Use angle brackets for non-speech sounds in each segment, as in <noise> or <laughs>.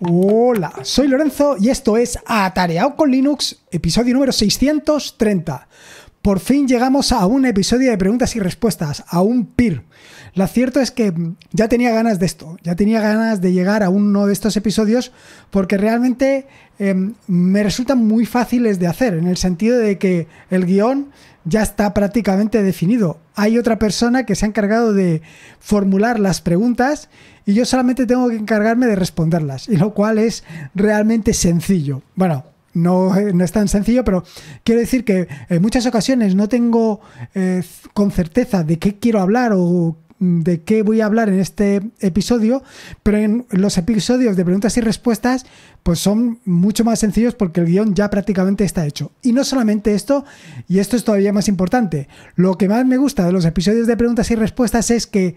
Hola, soy Lorenzo y esto es Atareado con Linux, episodio número 630 por fin llegamos a un episodio de preguntas y respuestas, a un PIR. Lo cierto es que ya tenía ganas de esto, ya tenía ganas de llegar a uno de estos episodios porque realmente em, me resultan muy fáciles de hacer, en el sentido de que el guión ya está prácticamente definido. Hay otra persona que se ha encargado de formular las preguntas y yo solamente tengo que encargarme de responderlas, y lo cual es realmente sencillo. Bueno, eh, no, es tan sencillo, pero quiero decir que en muchas ocasiones no tengo eh, con certeza de qué quiero hablar o de qué voy a hablar en este episodio, pero en los episodios de preguntas y respuestas, pues son mucho más sencillos porque el guión ya prácticamente está hecho. Y no solamente esto, y esto es todavía más importante, lo que más me gusta de los episodios de preguntas y respuestas es que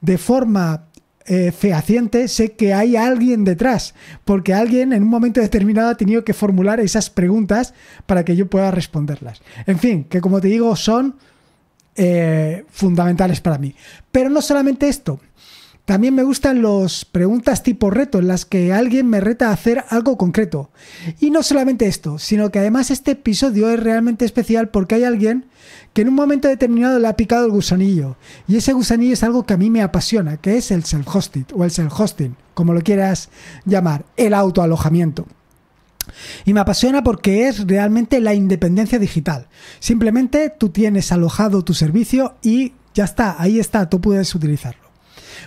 de forma eh, fehaciente, sé que hay alguien detrás, porque alguien en un momento determinado ha tenido que formular esas preguntas para que yo pueda responderlas. En fin, que como te digo, son eh, fundamentales para mí. Pero no solamente esto. También me gustan las preguntas tipo reto, en las que alguien me reta a hacer algo concreto. Y no solamente esto, sino que además este episodio es realmente especial porque hay alguien que en un momento determinado le ha picado el gusanillo. Y ese gusanillo es algo que a mí me apasiona, que es el self-hosted o el self-hosting, como lo quieras llamar, el autoalojamiento. Y me apasiona porque es realmente la independencia digital. Simplemente tú tienes alojado tu servicio y ya está, ahí está, tú puedes utilizarlo.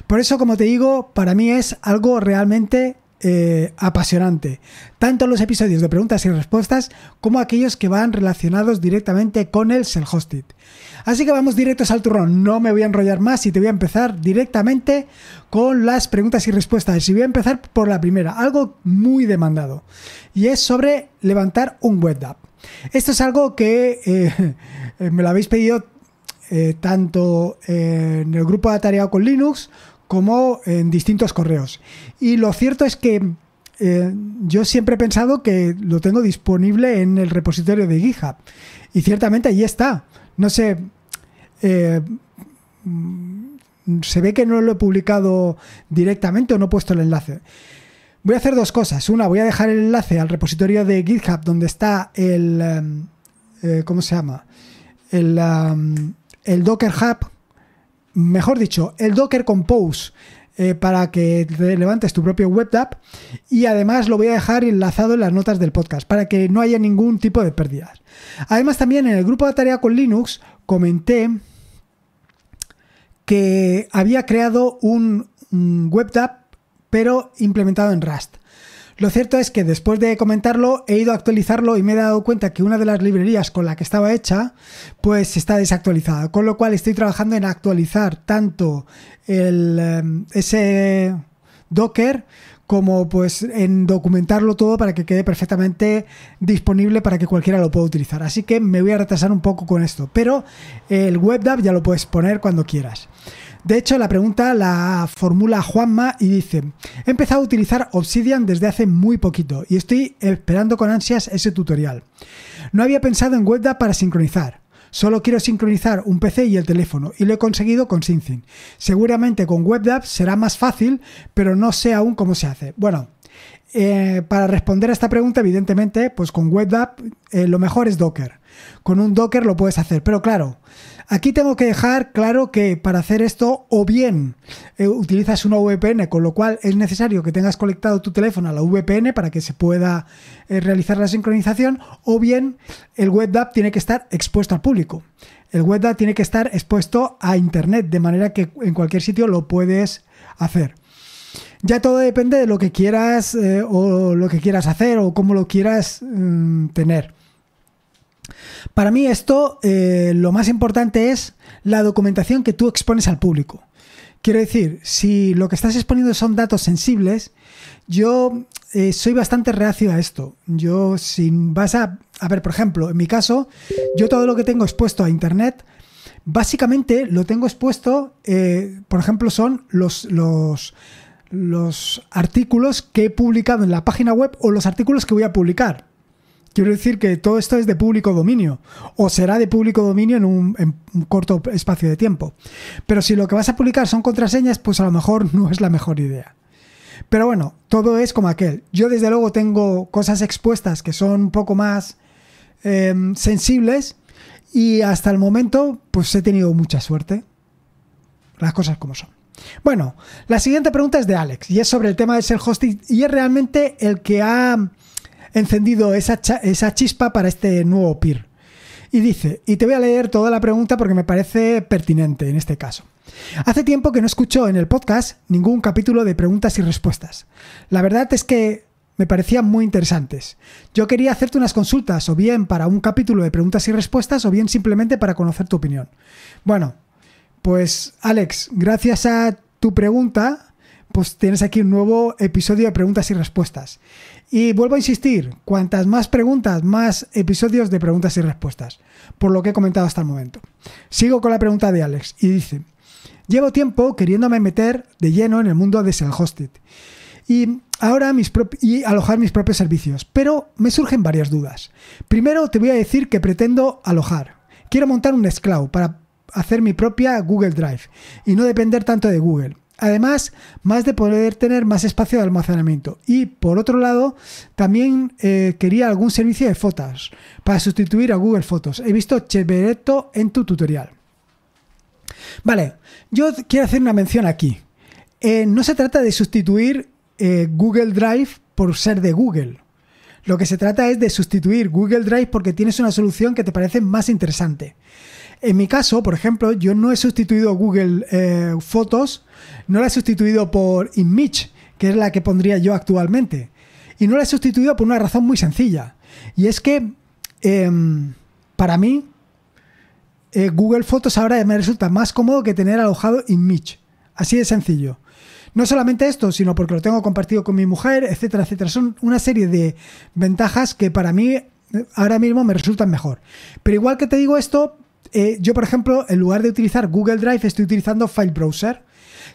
Por eso, como te digo, para mí es algo realmente eh, apasionante, tanto los episodios de preguntas y respuestas como aquellos que van relacionados directamente con el self-hosted. Así que vamos directos al turrón, no me voy a enrollar más y te voy a empezar directamente con las preguntas y respuestas. Y voy a empezar por la primera, algo muy demandado, y es sobre levantar un web app. Esto es algo que eh, <laughs> me lo habéis pedido eh, tanto en el grupo de atareado con Linux como en distintos correos. Y lo cierto es que eh, yo siempre he pensado que lo tengo disponible en el repositorio de GitHub. Y ciertamente ahí está. No sé, eh, mm, se ve que no lo he publicado directamente o no he puesto el enlace. Voy a hacer dos cosas. Una, voy a dejar el enlace al repositorio de GitHub donde está el... Em, ¿Cómo se llama? El... Em, el Docker Hub, mejor dicho, el Docker Compose. Eh, para que te levantes tu propio web app y además lo voy a dejar enlazado en las notas del podcast para que no haya ningún tipo de pérdidas. Además también en el grupo de tarea con Linux comenté que había creado un, un web app pero implementado en Rust. Lo cierto es que después de comentarlo he ido a actualizarlo y me he dado cuenta que una de las librerías con la que estaba hecha pues está desactualizada, con lo cual estoy trabajando en actualizar tanto el, em, ese Docker como pues en documentarlo todo para que quede perfectamente disponible para que cualquiera lo pueda utilizar. Así que me voy a retrasar un poco con esto, pero el WebDAV ya lo puedes poner cuando quieras. De hecho, la pregunta la formula Juanma y dice, he empezado a utilizar Obsidian desde hace muy poquito y estoy esperando con ansias ese tutorial. No había pensado en WebDAV para sincronizar. Solo quiero sincronizar un PC y el teléfono y lo he conseguido con Syncing Seguramente con WebDAV será más fácil, pero no sé aún cómo se hace. Bueno, eh, para responder a esta pregunta, evidentemente, pues con WebDAV eh, lo mejor es Docker. Con un Docker lo puedes hacer, pero claro, Aquí tengo que dejar claro que para hacer esto o bien eh, utilizas una VPN, con lo cual es necesario que tengas conectado tu teléfono a la VPN para que se pueda eh, realizar la sincronización, o bien el web app tiene que estar expuesto al público. El web tiene que estar expuesto a Internet, de manera que en cualquier sitio lo puedes hacer. Ya todo depende de lo que quieras eh, o lo que quieras hacer o cómo lo quieras mm, tener. Para mí esto eh, lo más importante es la documentación que tú expones al público. Quiero decir, si lo que estás exponiendo son datos sensibles, yo eh, soy bastante reacio a esto. Yo, si vas a. A ver, por ejemplo, en mi caso, yo todo lo que tengo expuesto a internet, básicamente lo tengo expuesto, eh, por ejemplo, son los, los, los artículos que he publicado en la página web o los artículos que voy a publicar. Quiero decir que todo esto es de público dominio o será de público dominio en un, corto espacio de tiempo. Pero si lo que vas a publicar son contraseñas, pues a lo mejor <laughs> no es la mejor idea. Pero bueno, todo es como aquel. Yo desde luego tengo cosas expuestas que son un poco más em, sensibles y hasta el momento pues he tenido mucha suerte. Las cosas como son. Bueno, la siguiente pregunta es de Alex y es sobre el tema de ser hosting y es realmente el que ha encendido esa, esa chispa para este nuevo peer. Y dice, y te voy a leer toda la pregunta porque me parece pertinente en este caso. Hace tiempo que no escucho en el podcast ningún capítulo de preguntas y respuestas. La verdad es que me parecían muy interesantes. Yo quería hacerte unas consultas, o bien para un capítulo de preguntas y respuestas, o bien simplemente para conocer tu opinión. Bueno, pues Alex, gracias a tu pregunta, pues tienes aquí un nuevo episodio de preguntas y respuestas. Y vuelvo a insistir, cuantas más preguntas, más episodios de preguntas y respuestas, por lo que he comentado hasta el momento. Sigo con la pregunta de Alex y dice, llevo tiempo queriéndome meter de lleno en el mundo de self-hosted y ahora mis y alojar mis propios servicios, pero me surgen varias dudas. Primero te voy a decir que pretendo alojar. Quiero montar un Scloud para hacer mi propia Google Drive y no depender tanto de Google. Además, más de poder tener más espacio de almacenamiento. Y por otro lado, también eh, quería algún servicio de fotos para sustituir a Google Fotos. He visto Chevereto en tu tutorial. Vale, yo quiero hacer una mención aquí. Eh, no se trata de sustituir eh, Google Drive por ser de Google. Lo que se trata es de sustituir Google Drive porque tienes una solución que te parece más interesante. En mi caso, por ejemplo, yo no he sustituido Google eh, Fotos, no la he sustituido por Image, que es la que pondría yo actualmente. Y no la he sustituido por una razón muy sencilla. Y es que, em, para mí, eh, Google Fotos ahora me resulta más cómodo que tener alojado Image. Así de sencillo. No solamente esto, sino porque lo tengo compartido con mi mujer, etcétera, etcétera. Son una serie de ventajas que para mí eh, ahora mismo me resultan mejor. Pero igual que te digo esto, eh, yo, por ejemplo, en lugar de utilizar Google Drive, estoy utilizando File Browser,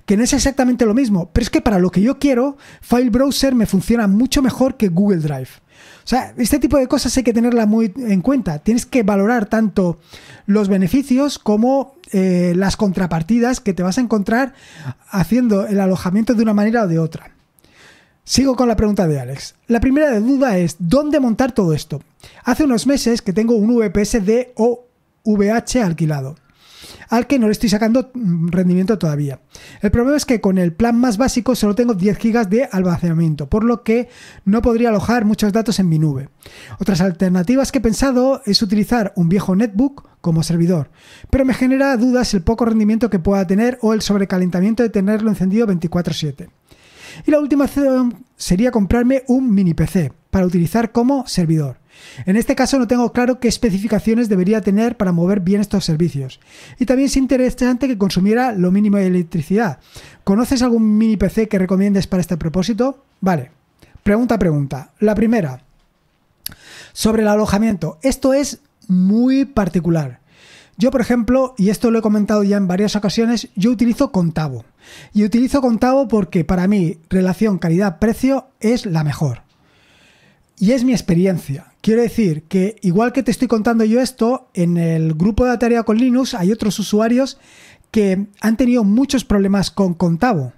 que no es exactamente lo mismo, pero es que para lo que yo quiero, File Browser me funciona mucho mejor que Google Drive. O sea, este tipo de cosas hay que tenerla muy en cuenta. Tienes que valorar tanto los beneficios como eh, las contrapartidas que te vas a encontrar haciendo el alojamiento de una manera o de otra. Sigo con la pregunta de Alex. La primera de duda es, ¿dónde montar todo esto? Hace unos meses que tengo un VPS de o VH alquilado al que no le estoy sacando mm, rendimiento todavía. El problema es que con el plan más básico solo tengo 10 GB de almacenamiento, por lo que no podría alojar muchos datos en mi nube. Otras alternativas que he pensado es utilizar un viejo netbook como servidor, pero me genera dudas el poco rendimiento que pueda tener o el sobrecalentamiento de tenerlo encendido 24/7. Y la última opción sería comprarme un mini PC para utilizar como servidor. En este caso no tengo claro qué especificaciones debería tener para mover bien estos servicios. Y también es interesante que consumiera lo mínimo de electricidad. ¿Conoces algún mini PC que recomiendes para este propósito? Vale. Pregunta a pregunta. La primera. Sobre el alojamiento. Esto es muy particular. Yo, por ejemplo, y esto lo he comentado ya en varias ocasiones, yo utilizo Contabo. Y utilizo Contabo porque para mí relación calidad-precio es la mejor. Y es mi experiencia. Quiero decir que igual que te estoy contando yo esto, en el grupo de tarea con Linux hay otros usuarios que han tenido muchos problemas con Contavo.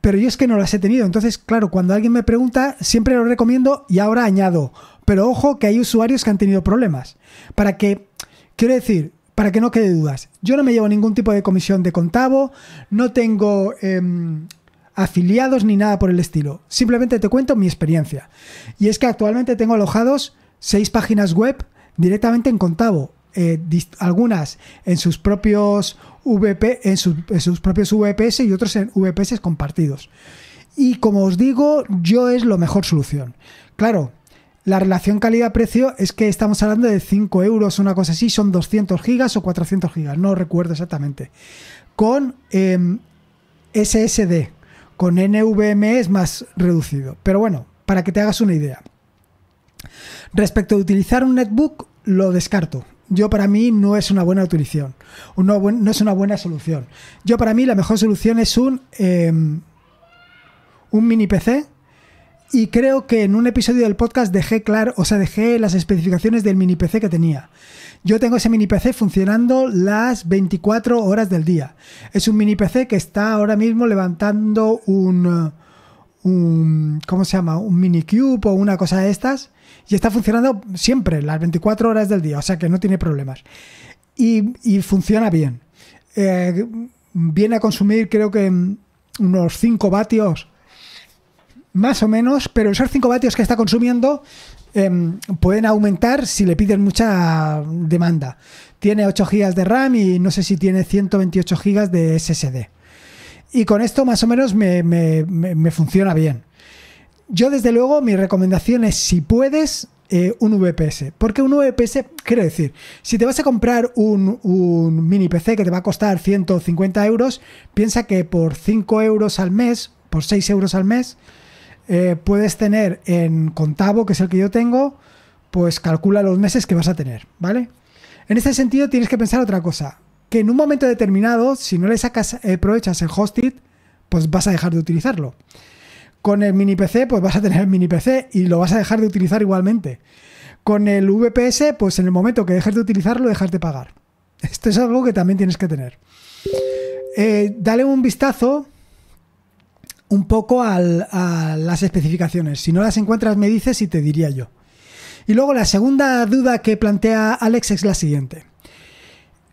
Pero yo es que no las he tenido. Entonces, claro, cuando alguien me pregunta, siempre lo recomiendo y ahora añado. Pero ojo que hay usuarios que han tenido problemas. Para que, quiero decir, para que no quede dudas, yo no me llevo ningún tipo de comisión de Contavo, no tengo... Em, afiliados ni nada por el estilo. Simplemente te cuento mi experiencia. Y es que actualmente tengo alojados seis páginas web directamente en Contabo. Eh, algunas en sus propios VP, en, sus propios VPS y otros en VPS compartidos. Y como os digo, yo es lo mejor solución. Claro, la relación calidad-precio es que estamos hablando de 5 euros, una cosa así, son 200 gigas o 400 gigas, no recuerdo exactamente. Con em, SSD, con NVMe es más reducido. Pero bueno, para que te hagas una idea. Respecto a utilizar un netbook, lo descarto. Yo para mí no es una buena utilización, no es una buena solución. Yo para mí la mejor solución es un, em, un mini PC y creo que en un episodio del podcast dejé claro, o sea, dejé las especificaciones del mini PC que tenía. Yo tengo ese mini PC funcionando las 24 horas del día. Es un mini PC que está ahora mismo levantando eh, un, ¿cómo se llama? Un mini cube o una cosa de estas y está funcionando siempre las 24 horas del día, o sea que no tiene problemas. Y, funciona bien. Eh, viene a consumir creo que unos 5 vatios más o menos, pero esos 5 vatios que está consumiendo Em, pueden aumentar si le piden mucha demanda. Tiene 8 GB de RAM y no sé si tiene 128 GB de SSD. Y con esto más o menos me, funciona bien. Yo desde luego mi recomendación es si puedes eh, un VPS. Porque un VPS, quiero decir, si te vas a comprar un, un, mini PC que te va a costar 150 euros, piensa que por 5 euros al mes, por 6 euros al mes, eh, puedes tener en contabo, que es el que yo tengo, pues calcula los meses que vas a tener, ¿vale? En este sentido tienes que pensar otra cosa, que en un momento determinado, si no le sacas eh, aprovechas el hosted, pues vas a dejar de utilizarlo. Con el mini PC, pues vas a tener el mini PC y lo vas a dejar de utilizar igualmente. Con el VPS, pues en el momento que dejes de utilizarlo, dejas de pagar. Esto es algo que también tienes que tener. Eh, dale un vistazo un poco a las especificaciones. Si no las encuentras, me dices y te diría yo. Y luego la segunda duda que plantea Alex es la siguiente.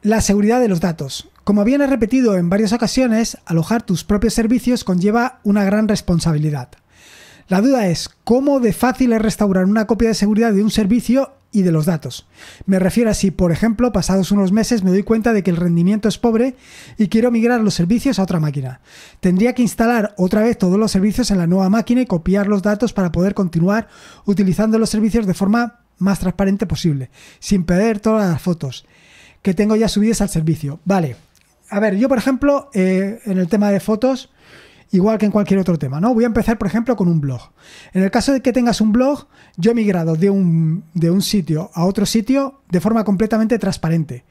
La seguridad de los datos. Como bien he repetido en varias ocasiones, alojar tus propios servicios conlleva una gran responsabilidad. La duda es, ¿cómo de fácil es restaurar una copia de seguridad de un servicio y de los datos. Me refiero a si, por ejemplo, pasados unos meses me doy cuenta de que el rendimiento es pobre y quiero migrar los servicios a otra máquina. Tendría que instalar otra vez todos los servicios en la nueva máquina y copiar los datos para poder continuar utilizando los servicios de forma más transparente posible, sin perder todas las fotos que tengo ya subidas al servicio. Vale. A ver, yo por ejemplo, eh, en el tema de fotos, igual que en cualquier otro tema, ¿no? Voy a empezar, por ejemplo, con un blog. En el caso de que tengas un blog, yo he migrado de un, de un sitio a otro sitio de forma completamente transparente.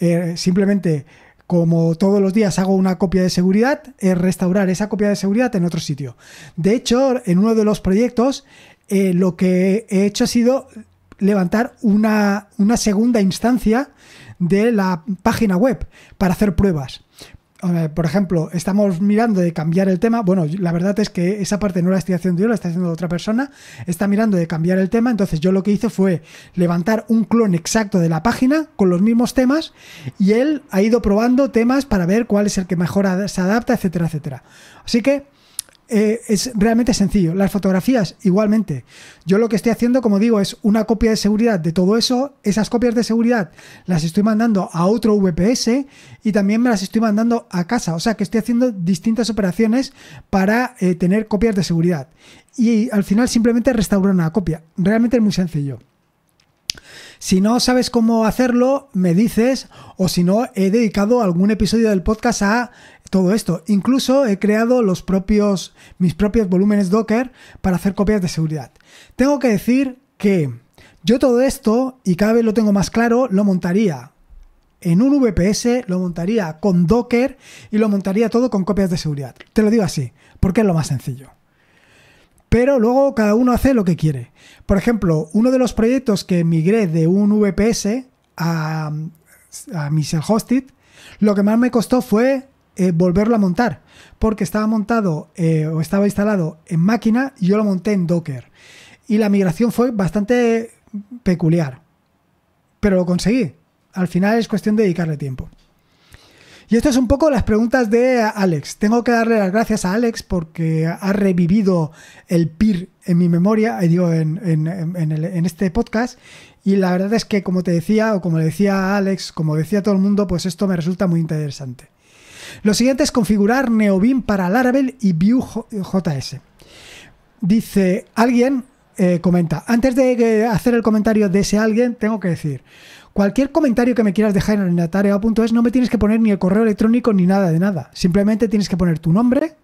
Eh, simplemente, como todos los días hago una copia de seguridad, es restaurar esa copia de seguridad en otro sitio. De hecho, en uno de los proyectos, eh, lo que he hecho ha sido levantar una segunda instancia de la página web para hacer pruebas por ejemplo, estamos mirando de cambiar el tema. Bueno, la verdad es que esa parte no la estoy haciendo yo, la está haciendo otra persona. Está mirando de cambiar el tema. Entonces, yo lo que hice fue levantar un clon exacto de la página con los mismos temas y él ha ido probando temas para ver cuál es el que mejor se adapta, etcétera, etcétera. Así que eh, es realmente sencillo. Las fotografías, igualmente. Yo lo que estoy haciendo, como digo, es una copia de seguridad de todo eso. Esas copias de seguridad las estoy mandando a otro VPS y también me las estoy mandando a casa. O sea que estoy haciendo distintas operaciones para eh, tener copias de seguridad. Y al final simplemente restaurar una copia. Realmente es muy sencillo. Si no sabes cómo hacerlo, me dices, o si no, he dedicado algún episodio del podcast a todo esto. Incluso he creado los propios, mis propios volúmenes Docker para hacer copias de seguridad. Tengo que decir que yo todo esto, y cada vez lo tengo más claro, lo montaría en un VPS, lo montaría con Docker y lo montaría todo con copias de seguridad. Te lo digo así, porque es lo más sencillo. Pero luego cada uno hace lo que quiere. Por ejemplo, uno de los proyectos que migré de un VPS a, a mi hosted lo que más me costó fue eh, volverlo a montar, porque estaba montado eh, o estaba instalado en máquina y yo lo monté en Docker. Y la migración fue bastante peculiar, pero lo conseguí. Al final es cuestión de dedicarle tiempo. Y esto es un poco las preguntas de Alex. Tengo que darle las gracias a Alex porque ha revivido el PIR en mi memoria, eh, digo, en, en, en, este podcast. Y la verdad es que, como te decía, o como le decía a Alex, como decía todo el mundo, pues esto me resulta muy interesante. Lo siguiente es configurar Neobim para Laravel y Vue.js. Dice alguien, eh, comenta, antes de eh, hacer el comentario de ese alguien, tengo que decir, Cualquier comentario que me quieras dejar en tarea.es no me tienes que poner ni el correo electrónico ni nada de nada. Simplemente tienes que poner tu nombre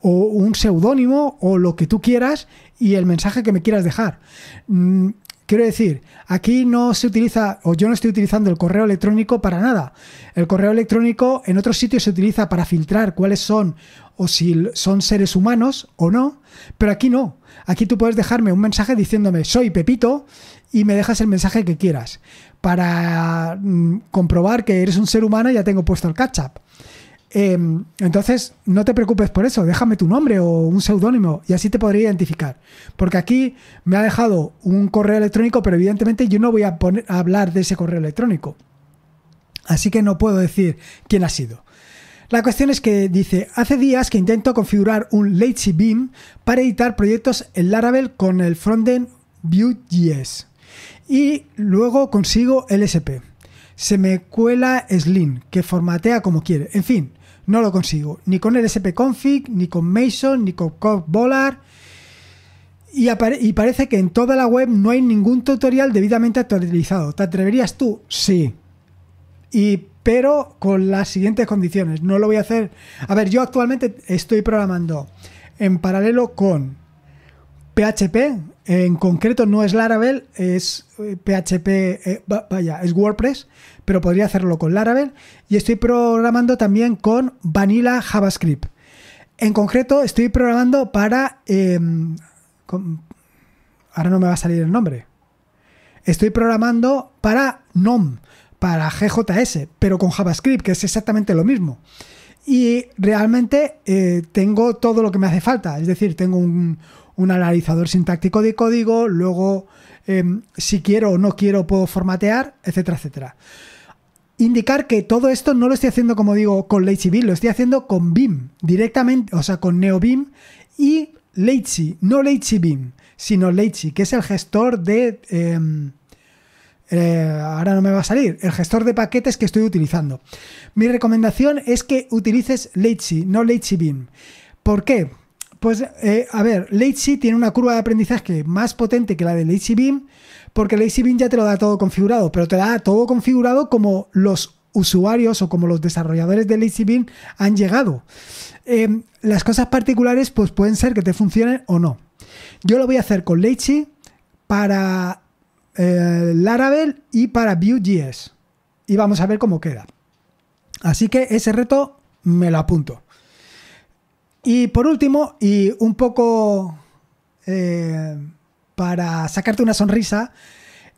o un seudónimo o lo que tú quieras y el mensaje que me quieras dejar. Mm, Quiero decir, aquí no se utiliza, o yo no estoy utilizando el correo electrónico para nada. El correo electrónico en otros sitios se utiliza para filtrar cuáles son o si son seres humanos o no, pero aquí no. Aquí tú puedes dejarme un mensaje diciéndome soy Pepito y me dejas el mensaje que quieras. Para mm, comprobar que eres un ser humano ya tengo puesto el catch-up. Em, entonces, no te preocupes por eso, déjame tu nombre o un seudónimo y así te podría identificar. Porque aquí me ha dejado un correo electrónico, pero evidentemente yo no voy a, a hablar de ese correo electrónico. Así que no puedo decir quién ha sido. La cuestión es que dice, hace días que intento configurar un Lazy Beam para editar proyectos en Laravel con el frontend Vue.js y luego consigo LSP. Se me cuela Slim, que formatea como quiere. En fin, no lo consigo, ni con el sp config, ni con Mason, ni con Bolar. Y, y parece que en toda la web no hay ningún tutorial debidamente actualizado. ¿Te atreverías tú? Sí. Y pero con las siguientes condiciones. No lo voy a hacer. A ver, yo actualmente estoy programando en paralelo con PHP. En concreto no es Laravel, es PHP, eh, eh, vaya, es WordPress pero podría hacerlo con Laravel y estoy programando también con Vanilla JavaScript. En concreto, estoy programando para... Em, ahora no me va a salir el nombre. Estoy programando para NOM, para GJS, pero con JavaScript, que es exactamente lo mismo. Y realmente eh, tengo todo lo que me hace falta, es decir, tengo un, analizador sintáctico de código, luego em, si quiero o no quiero puedo formatear, etcétera, etcétera indicar que todo esto no lo estoy haciendo, como digo, con Lazy lo estoy haciendo con Bim directamente, o sea, con NeoBIM y Lazy, no Lazy Beam, sino Lazy, que es el gestor de... Em, eh, ahora no me va a salir, el gestor de paquetes que estoy utilizando. Mi recomendación es que utilices Lazy, no Lazy Beam. ¿Por qué? Pues, eh, a ver, Lazy tiene una curva de aprendizaje más potente que la de Lazy Beam porque Lazy ya te lo da todo configurado, pero te da todo configurado como los usuarios o como los desarrolladores de Lazy han llegado. Em, las cosas particulares pues pueden ser que te funcionen o no. Yo lo voy a hacer con Lazy para eh, Laravel y para Vue.js. Y vamos a ver cómo queda. Así que ese reto me lo apunto. Y por último, y un poco eh, para sacarte una sonrisa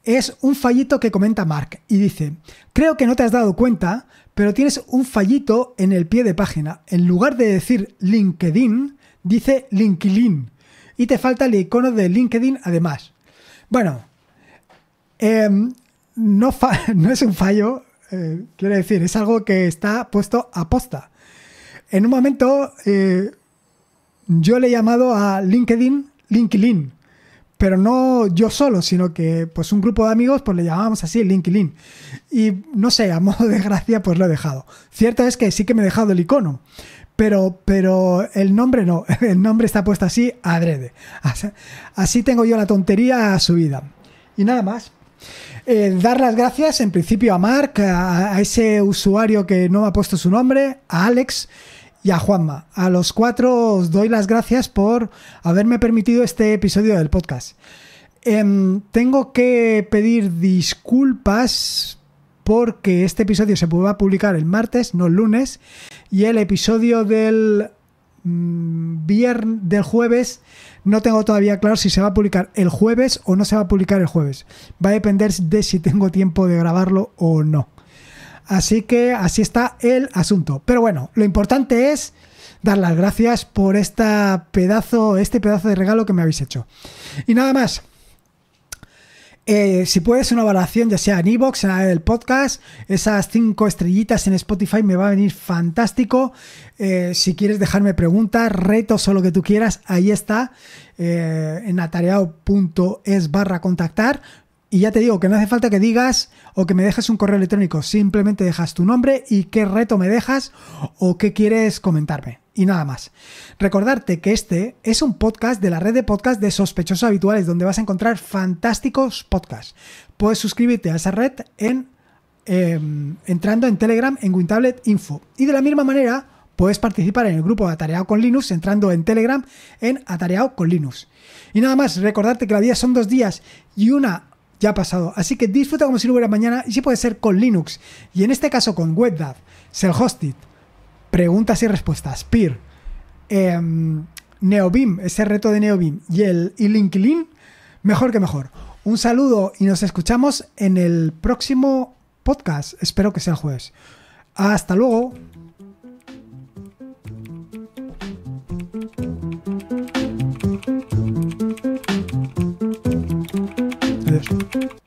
es un fallito que comenta Mark y dice, creo que no te has dado cuenta, pero tienes un fallito en el pie de página. En lugar de decir LinkedIn, dice LinkedIn. Y te falta el icono de LinkedIn además. Bueno, em, <laughs> no, es un fallo, eh, quiero decir, es algo que está puesto a posta. En un momento eh, yo le he llamado a LinkedIn LinkedIn pero no yo solo, sino que pues un grupo de amigos pues le llamábamos así Link. Y no sé, a modo de gracia pues lo he dejado. Cierto es que sí que me he dejado el icono, pero, pero el nombre no, <laughs> el nombre está puesto así adrede. Así tengo yo la tontería a su vida. Y nada más. dar las gracias en principio a Mark, a, a ese usuario que no me ha puesto su nombre, a Alex y a Juanma. A los cuatro os doy las gracias por haberme permitido este episodio del podcast. Em, tengo que pedir disculpas porque este episodio se va a publicar el martes, no el lunes, y el episodio del mm, viernes del jueves no tengo todavía claro si se va a publicar el jueves o no se va a publicar el jueves. Va a depender de si tengo tiempo de grabarlo o no. Así que así está el asunto. Pero bueno, lo importante es dar las gracias por pedazo, este pedazo de regalo que me habéis hecho. Y nada más. Eh, si puedes, una evaluación ya sea en iBox, en el podcast, esas cinco estrellitas en Spotify me va a venir fantástico. Eh, si quieres dejarme preguntas, retos o lo que tú quieras, ahí está, eh, en atareado.es barra contactar. Y ya te digo que no hace falta que digas o que me dejes un correo electrónico, simplemente dejas tu nombre y qué reto me dejas o qué quieres comentarme. Y nada más. Recordarte que este es un podcast de la red de podcasts de sospechosos habituales donde vas a encontrar fantásticos podcasts. Puedes suscribirte a esa red en, em, entrando en Telegram en Wintablet Info. Y de la misma manera puedes participar en el grupo de Atareado con Linux entrando en Telegram en Atareado con Linux. Y nada más, recordarte que la vida son dos días y una ya ha pasado. Así que disfruta como si no hubiera mañana y si puede ser con Linux. Y en este caso con WebDAV, Self-Hosted, preguntas y respuestas, Peer, em, Neobim NeoBeam, ese reto de NeoBeam y el y LinkedIn, mejor que mejor. Un saludo y nos escuchamos en el próximo podcast. Espero que sea el jueves. Hasta luego. thank you